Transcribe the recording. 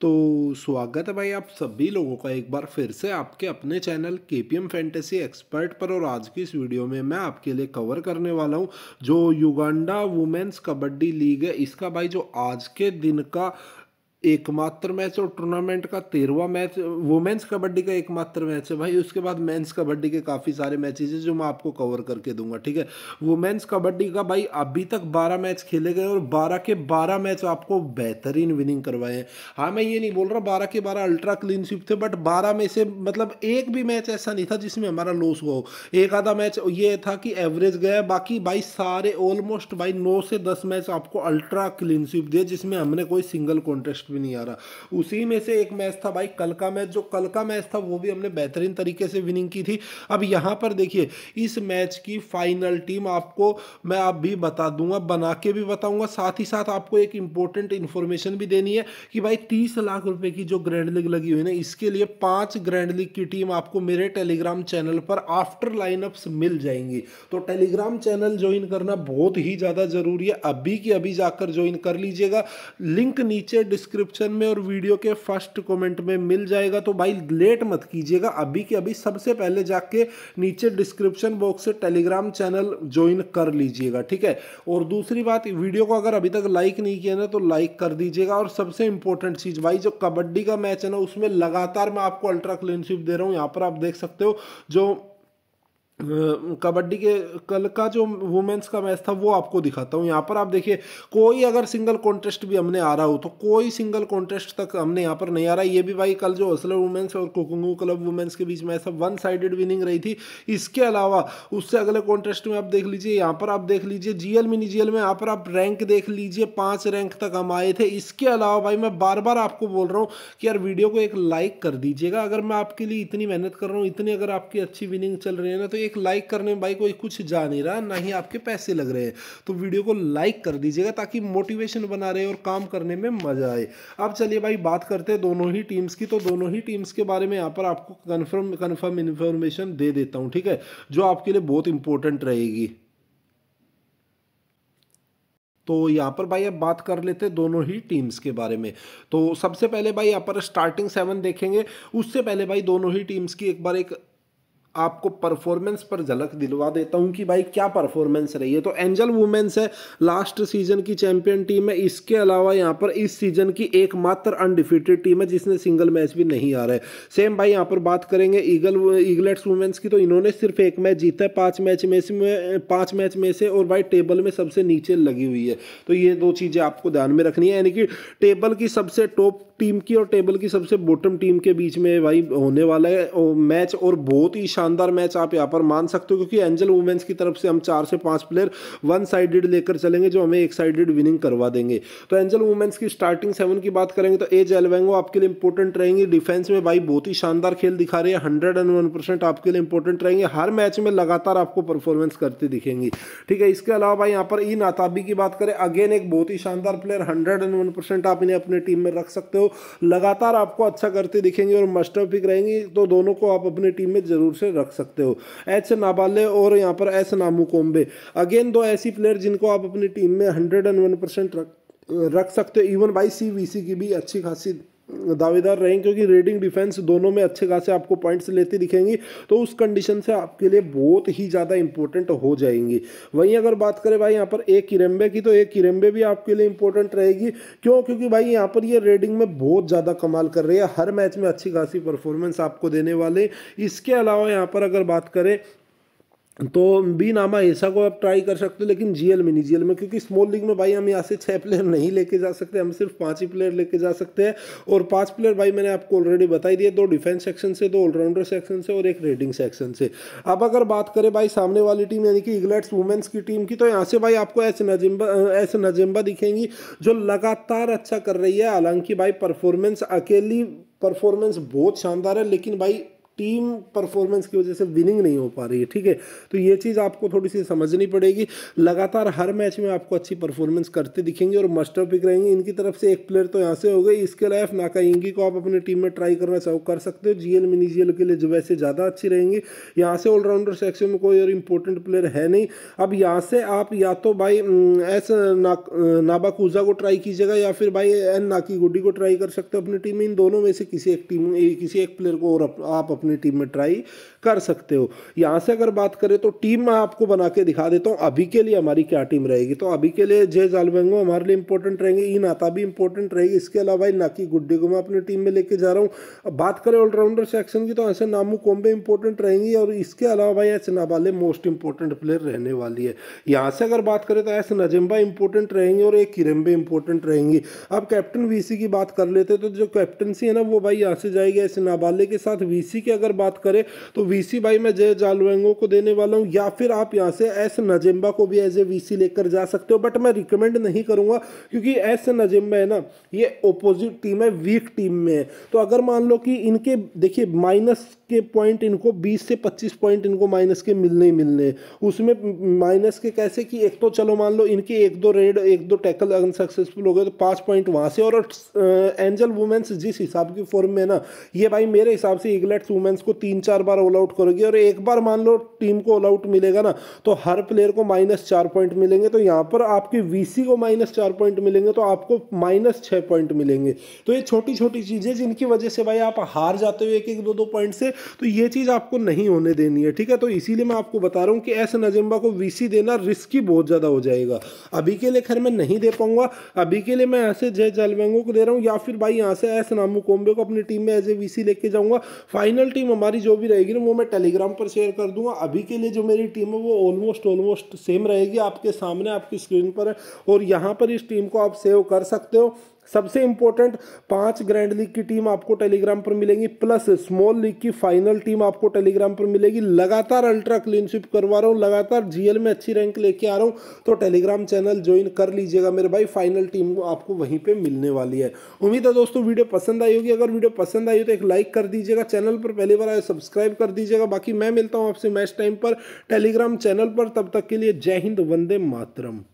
तो स्वागत है भाई आप सभी लोगों का एक बार फिर से आपके अपने चैनल के पी एम फैंटेसी एक्सपर्ट पर और आज की इस वीडियो में मैं आपके लिए कवर करने वाला हूं जो युगांडा वुमेन्स कबड्डी लीग है इसका भाई जो आज के दिन का एकमात्र मैच और टूर्नामेंट का तेरहवा मैच वुमेन्स कबड्डी का एकमात्र मैच है भाई उसके बाद मेंस कबड्डी के काफ़ी सारे मैचेज हैं जो मैं आपको कवर करके दूंगा ठीक है वुमेन्स कबड्डी का भाई अभी तक बारह मैच खेले गए और बारह के बारह मैच आपको बेहतरीन विनिंग करवाए हैं हाँ मैं ये नहीं बोल रहा बारह के बारह अल्ट्रा क्लीन स्विप थे बट बारह में से मतलब एक भी मैच ऐसा नहीं था जिसमें हमारा लॉस हुआ हो एक आधा मैच ये था कि एवरेज गया बाकी भाई सारे ऑलमोस्ट भाई नौ से दस मैच आपको अल्ट्रा क्लीन स्विप दिए जिसमें हमने कोई सिंगल कॉन्टेस्ट भी नहीं आ रहा उसी में से एक मैच था भाई कल का मैच जो कल का मैच था वो भी हमने बेहतरीन तरीके से विनिंग की थी अब यहाँ पर देखिए इस मैच की फाइनल टीम आपको मैं आप भी बता दूंगा बना के भी बताऊंगा साथ ही साथ आपको एक इंपॉर्टेंट इन्फॉर्मेशन भी देनी है कि भाई तीस लाख रुपए की जो ग्रैंड लीग लगी हुई ना इसके लिए पांच ग्रैंड लीग की टीम आपको मेरे टेलीग्राम चैनल पर आफ्टर लाइनअप्स मिल जाएंगी तो टेलीग्राम चैनल ज्वाइन करना बहुत ही ज़्यादा ज़रूरी है अभी की अभी जाकर ज्वाइन कर लीजिएगा लिंक नीचे डिस्क्रिप्शन डिस्क्रिप्शन में और वीडियो के फर्स्ट कमेंट में मिल जाएगा तो भाई लेट मत कीजिएगा अभी के अभी सबसे पहले जाके नीचे डिस्क्रिप्शन बॉक्स से टेलीग्राम चैनल ज्वाइन कर लीजिएगा ठीक है और दूसरी बात वीडियो को अगर अभी तक लाइक नहीं किया ना तो लाइक कर दीजिएगा और सबसे इंपॉर्टेंट चीज़ भाई जो कबड्डी का मैच है ना उसमें लगातार मैं आपको अल्ट्रा क्लीनशिप दे रहा हूँ यहाँ पर आप देख सकते हो जो कबड्डी के कल का जो वुमेन्स का मैच था वो आपको दिखाता हूँ यहाँ पर आप देखिए कोई अगर सिंगल कॉन्टेस्ट भी हमने आ रहा हो तो कोई सिंगल कॉन्टेस्ट तक हमने यहाँ पर नहीं आ रहा ये भी भाई कल जो हौसलर वुमेन्स और कुकुंगू क्लब वुमेन्स के बीच मैच था वन साइडेड विनिंग रही थी इसके अलावा उससे अगले कॉन्टेस्ट में आप देख लीजिए यहाँ पर आप देख लीजिए जी मिनी जी में यहाँ पर आप रैंक देख लीजिए पाँच रैंक तक हम आए थे इसके अलावा भाई मैं बार बार आपको बोल रहा हूँ कि यार वीडियो को एक लाइक कर दीजिएगा अगर मैं आपके लिए इतनी मेहनत कर रहा हूँ इतनी अगर आपकी अच्छी विनिंग चल रही है ना तो एक लाइक करने में भाई कोई कुछ जा नहीं रहा ना ही आपके पैसे लग रहे हैं तो वीडियो को लाइक कर दीजिएगा ताकि मोटिवेशन बना रहे और काम करने में मज़ा आए अब चलिए भाई बात करते हैं दोनों ही टीम्स की तो दोनों ही टीम्स के बारे में यहाँ पर आपको कन्फर्म कन्फर्म इन्फॉर्मेशन दे देता हूँ ठीक है जो आपके लिए बहुत इंपॉर्टेंट रहेगी तो यहाँ पर भाई अब बात कर लेते हैं दोनों ही टीम्स के बारे में तो सबसे पहले भाई यहाँ पर स्टार्टिंग सेवन देखेंगे उससे पहले भाई दोनों ही टीम्स की एक बार एक आपको परफॉर्मेंस पर झलक दिलवा देता हूँ कि भाई क्या परफॉर्मेंस रही है तो एंजल वुमेंस है लास्ट सीजन की चैंपियन टीम है इसके अलावा यहाँ पर इस सीजन की एकमात्र अनडिफिटेड टीम है जिसने सिंगल मैच भी नहीं आ रहा है सेम भाई यहाँ पर बात करेंगे ईगल ईगलेट्स वुमेंस की तो इन्होंने सिर्फ एक मैच जीता है पाँच मैच में से पाँच मैच में से और भाई टेबल में सबसे नीचे लगी हुई है तो ये दो चीज़ें आपको ध्यान में रखनी है यानी कि टेबल की सबसे टॉप टीम की और टेबल की सबसे बॉटम टीम के बीच में भाई होने वाला है मैच और बहुत ही शान शानदार मैच आप यहाँ पर मान सकते हो क्योंकि एंजल वुमेन्स की तरफ से हम चार से पाँच प्लेयर वन साइडेड लेकर चलेंगे जो हमें एक साइडेड विनिंग करवा देंगे तो एंजल वुमेन्स की स्टार्टिंग सेवन की बात करेंगे तो एज एलवेंगो आपके लिए इंपॉर्टेंट रहेंगे डिफेंस में भाई बहुत ही शानदार खेल दिखा रही है हंड्रेड एंड वन परसेंट आपके लिए इंपॉर्टेंट रहेंगे हर मैच में लगातार आपको परफॉर्मेंस करती दिखेंगी ठीक है इसके अलावा भाई यहाँ पर ई e नाताबी की बात करें अगेन एक बहुत ही शानदार player hundred and one percent आप इन्हें अपने टीम में रख सकते हो लगातार आपको अच्छा करते दिखेंगे और मस्टर पिक रहेंगी तो दोनों को आप अपनी टीम में जरूर से रख सकते हो एच नाबाले और यहाँ पर एस नामू कोम्बे अगेन दो ऐसी प्लेयर जिनको आप अपनी टीम में हंड्रेड एंड वन परसेंट रख रख सकते हो इवन वी सी की भी अच्छी खासी दावेदार रहेंगे क्योंकि रेडिंग डिफेंस दोनों में अच्छे खासे आपको पॉइंट्स लेती दिखेंगी तो उस कंडीशन से आपके लिए बहुत ही ज़्यादा इंपॉर्टेंट हो जाएंगी वहीं अगर बात करें भाई यहाँ पर एक किरम्बे की तो एक किरम्बे भी आपके लिए इंपॉर्टेंट रहेगी क्यों क्योंकि भाई यहाँ पर ये रेडिंग में बहुत ज़्यादा कमाल कर रही है हर मैच में अच्छी खासी परफॉर्मेंस आपको देने वाले इसके अलावा यहाँ पर अगर बात करें तो बी नामा ऐसा को आप ट्राई कर सकते हो लेकिन जीएल में नहीं जीएल में क्योंकि स्मॉल लीग में भाई हम यहाँ से छः प्लेयर नहीं लेके जा सकते हम सिर्फ पांच ही प्लेयर लेके जा सकते हैं और पांच प्लेयर भाई मैंने आपको ऑलरेडी बताई दिए दो डिफेंस सेक्शन से दो ऑलराउंडर सेक्शन से और एक रेडिंग सेक्शन से अब अगर बात करें भाई सामने वाली टीम यानी कि इंग्लैंड वुमेंस की टीम की तो यहाँ से भाई आपको ऐसे नजिम्बा ऐसे नजिम्बा दिखेंगी जो लगातार अच्छा कर रही है हालांकि भाई परफॉर्मेंस अकेली परफॉर्मेंस बहुत शानदार है लेकिन भाई टीम परफॉर्मेंस की वजह से विनिंग नहीं हो पा रही है ठीक है तो ये चीज़ आपको थोड़ी सी समझनी पड़ेगी लगातार हर मैच में आपको अच्छी परफॉर्मेंस करते दिखेंगे और मस्टर पिक रहेंगे इनकी तरफ से एक प्लेयर तो यहाँ से हो गई इसके अलावा नाकाइंगी को आप अपनी टीम में ट्राई करना चाहो कर सकते हो जी मिनी जी के लिए जो वैसे ज़्यादा अच्छी रहेंगी यहाँ से ऑलराउंडर सेक्शन में कोई और इम्पोर्टेंट प्लेयर है नहीं अब यहाँ से आप या तो भाई एस ना, नाबाकूजा को ट्राई कीजिएगा या फिर भाई एन नाकी गुडी को ट्राई कर सकते हो अपनी टीम में इन दोनों में से किसी एक टीम किसी एक प्लेयर को और आप अपने अपनी टीम में ट्राई कर सकते हो यहाँ से अगर बात करें तो टीम मैं आपको बना के दिखा देता हूँ अभी के लिए हमारी क्या टीम रहेगी तो अभी के लिए जे जालवेंगो हमारे लिए इंपॉर्टेंट रहेंगे ई नाता भी इंपॉर्टेंट रहेगी इसके अलावा नाकी गुड्डी को मैं अपनी टीम में लेके जा रहा हूँ बात करें ऑलराउंडर सेक्शन की तो ऐसे नामू कोम्बे इंपॉर्टेंट रहेंगी और इसके अलावा भाई एस नाबाले मोस्ट इंपॉर्टेंट प्लेयर रहने वाली है यहाँ से अगर बात करें तो एस नजम्बा इंपॉर्टेंट रहेंगे और एक किरम्बे इंपॉर्टेंट रहेंगी अब कैप्टन वी की बात कर लेते तो जो कैप्टनसी है ना वो भाई यहाँ से जाएगी एस नाबाले के साथ वी के अगर बात करें तो वीसी भाई मैं जय जालवेंगो को देने वाला हूँ या फिर आप यहाँ से एस नजेम्बा को भी एज ए वी लेकर जा सकते हो बट मैं रिकमेंड नहीं करूँगा क्योंकि एस नजेम्बा है ना ये ओपोजिट टीम है वीक टीम में है तो अगर मान लो कि इनके देखिए माइनस के पॉइंट इनको 20 से 25 पॉइंट इनको माइनस के मिलने ही मिलने उसमें माइनस के कैसे कि एक तो चलो मान लो इनके एक दो रेड एक दो टैकल अनसक्सेसफुल हो गए तो पाँच पॉइंट वहाँ से और एंजल वुमेंस जिस हिसाब की फॉर्म में ना ये भाई मेरे हिसाब से इगलेट्स वुमेन बैट्समैन को तीन चार बार ऑल आउट करोगी और एक बार मान लो टीम को ऑल आउट मिलेगा ना तो हर प्लेयर को माइनस चार पॉइंट मिलेंगे तो यहाँ पर आपके वीसी को माइनस चार पॉइंट मिलेंगे तो आपको माइनस छः पॉइंट मिलेंगे तो ये छोटी छोटी चीज़ें जिनकी वजह से भाई आप हार जाते हो एक एक दो दो पॉइंट से तो ये चीज़ आपको नहीं होने देनी है ठीक है तो इसीलिए मैं आपको बता रहा हूँ कि एस नजिम्बा को वी देना रिस्की बहुत ज़्यादा हो जाएगा अभी के लिए खैर मैं नहीं दे पाऊंगा अभी के लिए मैं ऐसे जय जलवेंगो को दे रहा हूँ या फिर भाई यहाँ से एस नामू कोम्बे को अपनी टीम में एज ए वी लेके जाऊँगा फाइनल टीम हमारी जो भी रहेगी ना वो मैं टेलीग्राम पर शेयर कर दूंगा अभी के लिए जो मेरी टीम है वो ऑलमोस्ट ऑलमोस्ट सेम रहेगी आपके सामने आपकी स्क्रीन पर और यहाँ पर इस टीम को आप सेव कर सकते हो सबसे इंपॉर्टेंट पांच ग्रैंड लीग की टीम आपको टेलीग्राम पर मिलेगी प्लस स्मॉल लीग की फाइनल टीम आपको टेलीग्राम पर मिलेगी लगातार अल्ट्रा क्लीनशिप करवा रहा हूँ लगातार जीएल में अच्छी रैंक लेके आ रहा हूँ तो टेलीग्राम चैनल ज्वाइन कर लीजिएगा मेरे भाई फाइनल टीम आपको वहीं पर मिलने वाली है उम्मीद है दोस्तों वीडियो पसंद आई होगी अगर वीडियो पसंद आई हो तो एक लाइक कर दीजिएगा चैनल पर पहली बार आए सब्सक्राइब कर दीजिएगा बाकी मैं मिलता हूँ आपसे मैच टाइम पर टेलीग्राम चैनल पर तब तक के लिए जय हिंद वंदे मातरम